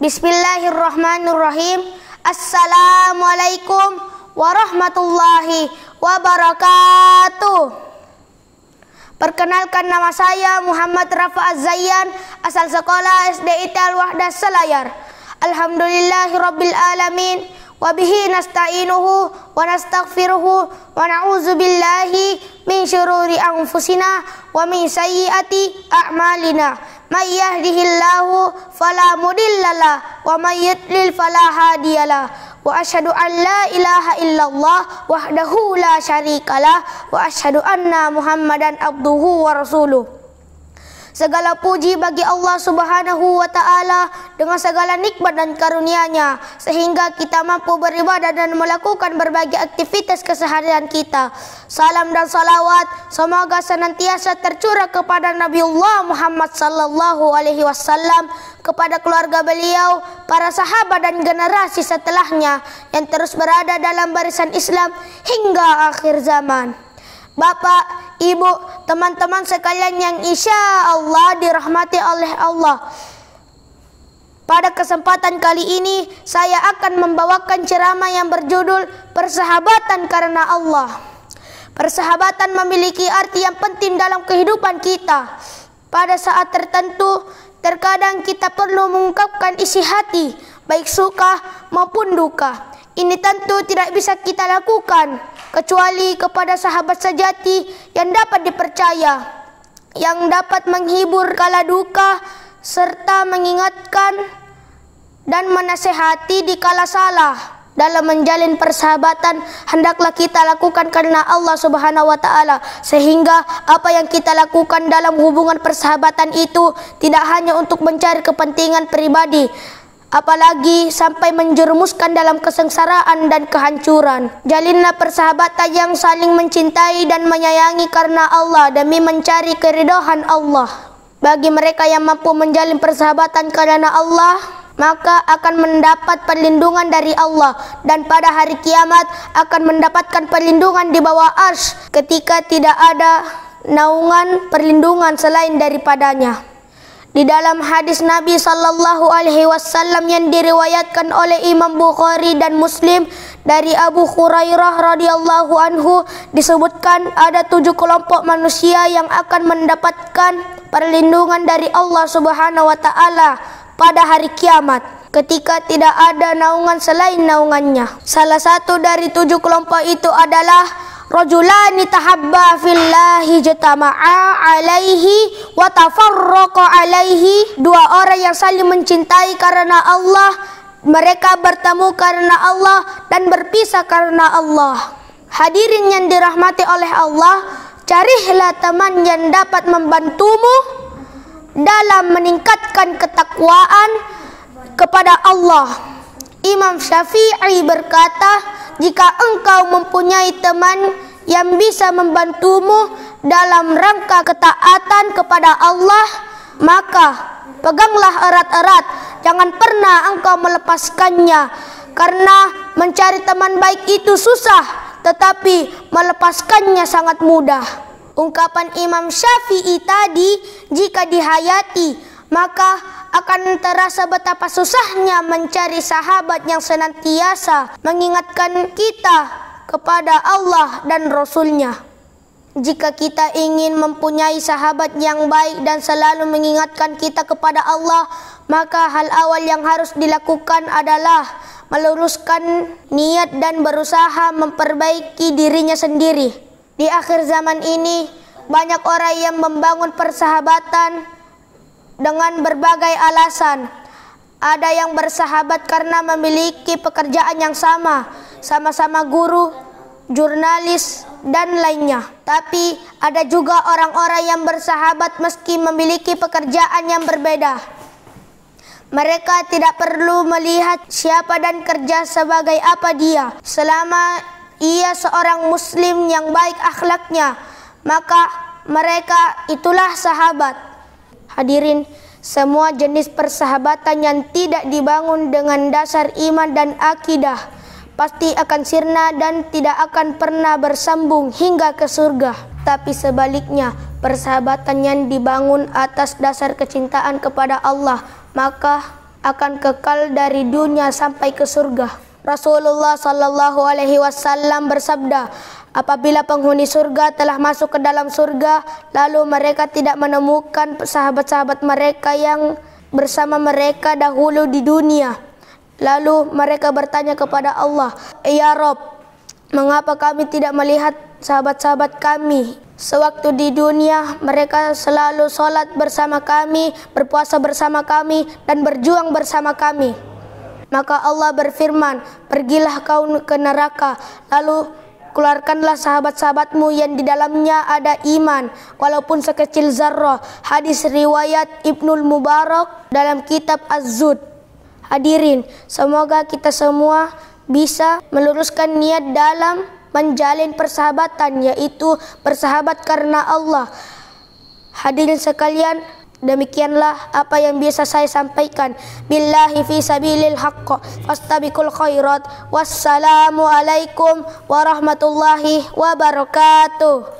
Bismillahirrahmanirrahim. Assalamualaikum warahmatullahi wabarakatuh. Perkenalkan nama saya Muhammad Rafa Azzayan, asal sekolah SD Ital Wahda Selayar. Alhamdulillahirrabbilalamin. Wabihi nasta'inuhu wa nasta'gfiruhu wa na'uzubillahi min syururi anfusina wa min sayyiati a'malina. من يهده الله فلا مضل له ومن يضلل فلا هادي له وأشهد أن لا إله إلا الله وحده لا شريك له وأشهد أن محمدا عبده ورسوله Segala puji bagi Allah Subhanahu wa taala dengan segala nikmat dan karunia-Nya sehingga kita mampu beribadah dan melakukan berbagai aktivitas keseharian kita. Salam dan salawat semoga senantiasa tercurah kepada Nabiullah Muhammad sallallahu alaihi wasallam kepada keluarga beliau, para sahabat dan generasi setelahnya yang terus berada dalam barisan Islam hingga akhir zaman. Bapak, Ibu, teman-teman sekalian yang insya Allah dirahmati oleh Allah. Pada kesempatan kali ini saya akan membawakan ceramah yang berjudul Persahabatan karena Allah. Persahabatan memiliki arti yang penting dalam kehidupan kita. Pada saat tertentu, terkadang kita perlu mengungkapkan isi hati, baik suka maupun duka. Ini tentu tidak bisa kita lakukan kecuali kepada sahabat sejati yang dapat dipercaya, yang dapat menghibur kala duka serta mengingatkan dan menasehati di kala salah. Dalam menjalin persahabatan hendaklah kita lakukan karena Allah Subhanahu wa taala sehingga apa yang kita lakukan dalam hubungan persahabatan itu tidak hanya untuk mencari kepentingan pribadi apalagi sampai menjerumuskan dalam kesengsaraan dan kehancuran. Jalinlah persahabatan yang saling mencintai dan menyayangi karena Allah demi mencari keridahan Allah. Bagi mereka yang mampu menjalin persahabatan karena Allah, maka akan mendapat perlindungan dari Allah dan pada hari kiamat akan mendapatkan perlindungan di bawah ars ketika tidak ada naungan perlindungan selain daripadanya. Di dalam hadis Nabi sallallahu alaihi wasallam yang diriwayatkan oleh Imam Bukhari dan Muslim dari Abu Hurairah radhiyallahu anhu disebutkan ada tujuh kelompok manusia yang akan mendapatkan perlindungan dari Allah Subhanahu wa taala pada hari kiamat ketika tidak ada naungan selain naungannya. Salah satu dari tujuh kelompok itu adalah rojulani tahabba fillahi jatama'a alaihi watafarroqo alaihi dua orang yang saling mencintai karena Allah mereka bertemu karena Allah dan berpisah karena Allah hadirin yang dirahmati oleh Allah carilah teman yang dapat membantumu dalam meningkatkan ketakwaan kepada Allah Imam Syafi'i berkata jika engkau mempunyai teman yang bisa membantumu dalam rangka ketaatan kepada Allah, maka peganglah erat-erat, jangan pernah engkau melepaskannya, karena mencari teman baik itu susah, tetapi melepaskannya sangat mudah. Ungkapan Imam Syafi'i tadi, jika dihayati, maka akan terasa betapa susahnya mencari sahabat yang senantiasa mengingatkan kita kepada Allah dan Rasulnya. Jika kita ingin mempunyai sahabat yang baik dan selalu mengingatkan kita kepada Allah, maka hal awal yang harus dilakukan adalah meluruskan niat dan berusaha memperbaiki dirinya sendiri. Di akhir zaman ini, banyak orang yang membangun persahabatan dengan berbagai alasan. Ada yang bersahabat karena memiliki pekerjaan yang sama, sama-sama guru, jurnalis, dan lainnya. Tapi ada juga orang-orang yang bersahabat meski memiliki pekerjaan yang berbeda. Mereka tidak perlu melihat siapa dan kerja sebagai apa dia. Selama ia seorang muslim yang baik akhlaknya, maka mereka itulah sahabat. Hadirin, semua jenis persahabatan yang tidak dibangun dengan dasar iman dan akidah pasti akan sirna dan tidak akan pernah bersambung hingga ke surga. Tapi sebaliknya, persahabatan yang dibangun atas dasar kecintaan kepada Allah, maka akan kekal dari dunia sampai ke surga. Rasulullah sallallahu alaihi wasallam bersabda, apabila penghuni surga telah masuk ke dalam surga, lalu mereka tidak menemukan sahabat-sahabat mereka yang bersama mereka dahulu di dunia, Lalu mereka bertanya kepada Allah, Ya Rob, mengapa kami tidak melihat sahabat-sahabat kami? Sewaktu di dunia mereka selalu sholat bersama kami, berpuasa bersama kami, dan berjuang bersama kami. Maka Allah berfirman, pergilah kau ke neraka, lalu keluarkanlah sahabat-sahabatmu yang di dalamnya ada iman, walaupun sekecil zarrah. Hadis riwayat Ibnul Mubarak dalam kitab Az-Zud. Hadirin, semoga kita semua bisa meluruskan niat dalam menjalin persahabatan yaitu persahabat karena Allah. Hadirin sekalian, demikianlah apa yang biasa saya sampaikan. Billahi fi sabilil haqq, fastabiqul khairat. Wassalamu alaikum warahmatullahi wabarakatuh.